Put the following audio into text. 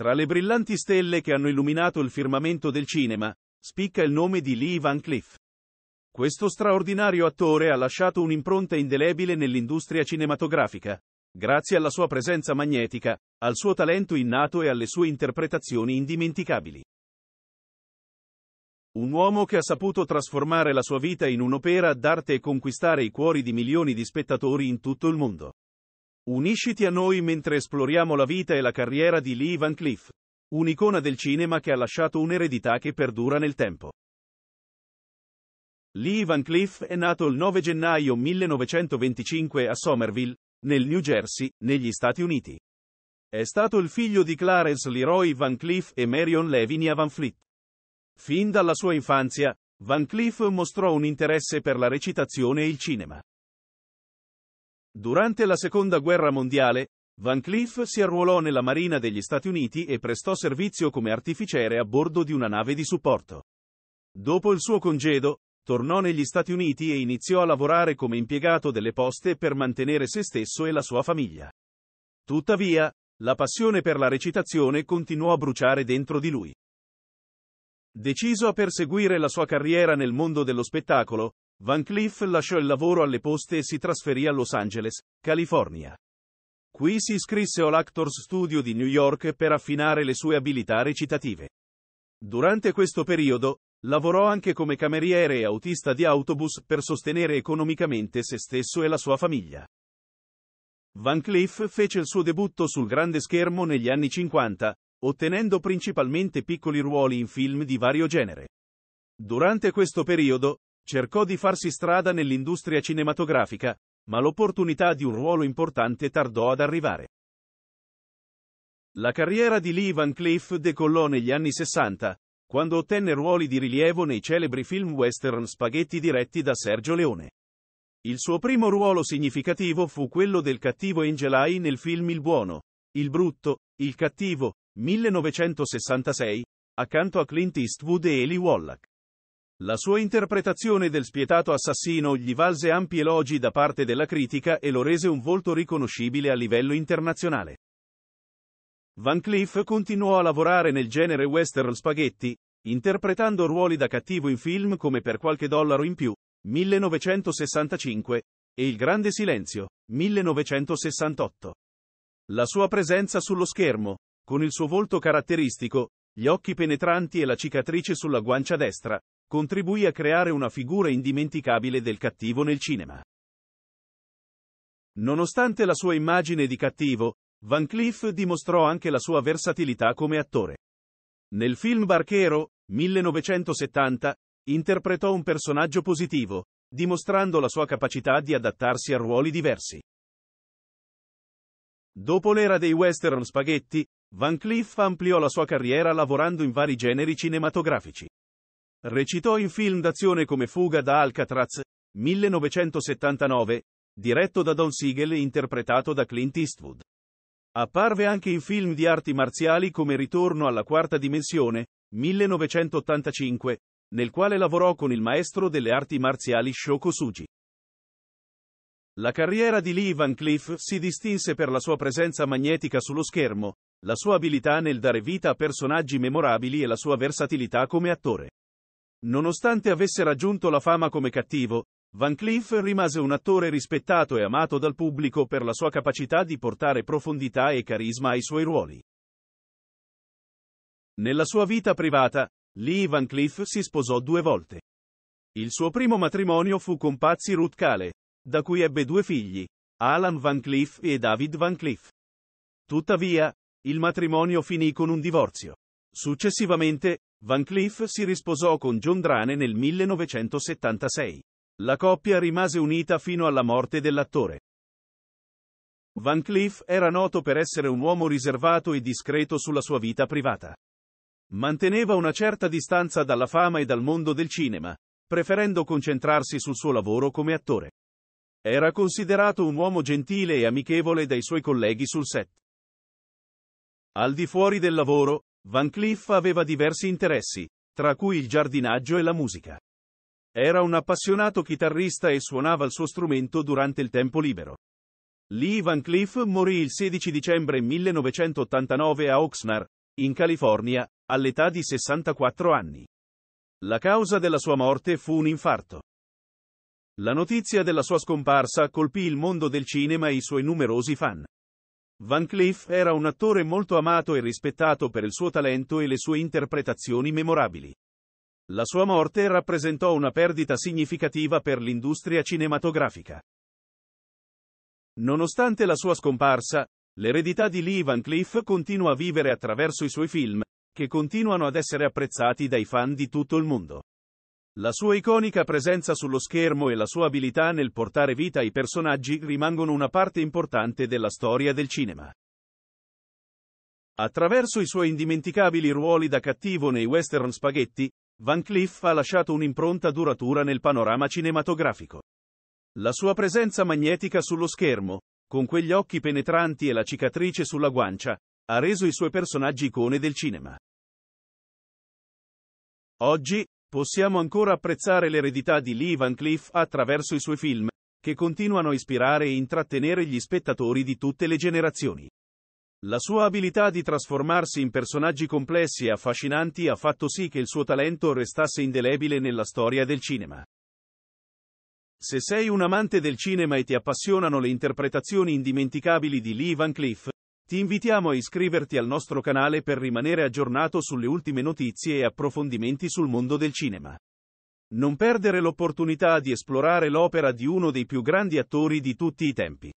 Tra le brillanti stelle che hanno illuminato il firmamento del cinema, spicca il nome di Lee Van Cliff. Questo straordinario attore ha lasciato un'impronta indelebile nell'industria cinematografica, grazie alla sua presenza magnetica, al suo talento innato e alle sue interpretazioni indimenticabili. Un uomo che ha saputo trasformare la sua vita in un'opera d'arte e conquistare i cuori di milioni di spettatori in tutto il mondo. Unisciti a noi mentre esploriamo la vita e la carriera di Lee Van Cleef, un'icona del cinema che ha lasciato un'eredità che perdura nel tempo. Lee Van Cleef è nato il 9 gennaio 1925 a Somerville, nel New Jersey, negli Stati Uniti. È stato il figlio di Clarence Leroy Van Cleef e Marion Lavinia Van Fleet. Fin dalla sua infanzia, Van Cleef mostrò un interesse per la recitazione e il cinema. Durante la Seconda Guerra Mondiale, Van Cleef si arruolò nella Marina degli Stati Uniti e prestò servizio come artificiere a bordo di una nave di supporto. Dopo il suo congedo, tornò negli Stati Uniti e iniziò a lavorare come impiegato delle poste per mantenere se stesso e la sua famiglia. Tuttavia, la passione per la recitazione continuò a bruciare dentro di lui. Deciso a perseguire la sua carriera nel mondo dello spettacolo, Van Cleef lasciò il lavoro alle poste e si trasferì a Los Angeles, California. Qui si iscrisse all'Actors Studio di New York per affinare le sue abilità recitative. Durante questo periodo, lavorò anche come cameriere e autista di autobus per sostenere economicamente se stesso e la sua famiglia. Van Cleef fece il suo debutto sul grande schermo negli anni 50, ottenendo principalmente piccoli ruoli in film di vario genere. Durante questo periodo, Cercò di farsi strada nell'industria cinematografica, ma l'opportunità di un ruolo importante tardò ad arrivare. La carriera di Lee Van Cleef decollò negli anni 60, quando ottenne ruoli di rilievo nei celebri film western spaghetti diretti da Sergio Leone. Il suo primo ruolo significativo fu quello del cattivo Angel Eye nel film Il buono, il brutto, il cattivo, 1966, accanto a Clint Eastwood e Eli Wallach. La sua interpretazione del spietato assassino gli valse ampi elogi da parte della critica e lo rese un volto riconoscibile a livello internazionale. Van Cleef continuò a lavorare nel genere western spaghetti, interpretando ruoli da cattivo in film come Per qualche dollaro in più, 1965, e Il grande silenzio, 1968. La sua presenza sullo schermo, con il suo volto caratteristico, gli occhi penetranti e la cicatrice sulla guancia destra, contribuì a creare una figura indimenticabile del cattivo nel cinema. Nonostante la sua immagine di cattivo, Van Cleef dimostrò anche la sua versatilità come attore. Nel film Barchero, 1970, interpretò un personaggio positivo, dimostrando la sua capacità di adattarsi a ruoli diversi. Dopo l'era dei western spaghetti, Van Cleef ampliò la sua carriera lavorando in vari generi cinematografici. Recitò in film d'azione come Fuga da Alcatraz, 1979, diretto da Don Siegel e interpretato da Clint Eastwood. Apparve anche in film di arti marziali come Ritorno alla quarta dimensione, 1985, nel quale lavorò con il maestro delle arti marziali Shoko Suji. La carriera di Lee Van Cleef si distinse per la sua presenza magnetica sullo schermo, la sua abilità nel dare vita a personaggi memorabili e la sua versatilità come attore. Nonostante avesse raggiunto la fama come cattivo, Van Cleef rimase un attore rispettato e amato dal pubblico per la sua capacità di portare profondità e carisma ai suoi ruoli. Nella sua vita privata, Lee Van Cleef si sposò due volte. Il suo primo matrimonio fu con Pazzi Ruth Kale, da cui ebbe due figli, Alan Van Cleef e David Van Cleef. Tuttavia, il matrimonio finì con un divorzio. Successivamente, Van Cleef si risposò con John Drane nel 1976. La coppia rimase unita fino alla morte dell'attore. Van Cleef era noto per essere un uomo riservato e discreto sulla sua vita privata. Manteneva una certa distanza dalla fama e dal mondo del cinema, preferendo concentrarsi sul suo lavoro come attore. Era considerato un uomo gentile e amichevole dai suoi colleghi sul set. Al di fuori del lavoro, Van Cleef aveva diversi interessi, tra cui il giardinaggio e la musica. Era un appassionato chitarrista e suonava il suo strumento durante il tempo libero. Lee Van Cleef morì il 16 dicembre 1989 a Oxnard, in California, all'età di 64 anni. La causa della sua morte fu un infarto. La notizia della sua scomparsa colpì il mondo del cinema e i suoi numerosi fan. Van Cleef era un attore molto amato e rispettato per il suo talento e le sue interpretazioni memorabili. La sua morte rappresentò una perdita significativa per l'industria cinematografica. Nonostante la sua scomparsa, l'eredità di Lee Van Cleef continua a vivere attraverso i suoi film, che continuano ad essere apprezzati dai fan di tutto il mondo. La sua iconica presenza sullo schermo e la sua abilità nel portare vita ai personaggi rimangono una parte importante della storia del cinema. Attraverso i suoi indimenticabili ruoli da cattivo nei western spaghetti, Van Cleef ha lasciato un'impronta duratura nel panorama cinematografico. La sua presenza magnetica sullo schermo, con quegli occhi penetranti e la cicatrice sulla guancia, ha reso i suoi personaggi icone del cinema. Oggi, Possiamo ancora apprezzare l'eredità di Lee Van Cleef attraverso i suoi film, che continuano a ispirare e intrattenere gli spettatori di tutte le generazioni. La sua abilità di trasformarsi in personaggi complessi e affascinanti ha fatto sì che il suo talento restasse indelebile nella storia del cinema. Se sei un amante del cinema e ti appassionano le interpretazioni indimenticabili di Lee Van Cleef, ti invitiamo a iscriverti al nostro canale per rimanere aggiornato sulle ultime notizie e approfondimenti sul mondo del cinema. Non perdere l'opportunità di esplorare l'opera di uno dei più grandi attori di tutti i tempi.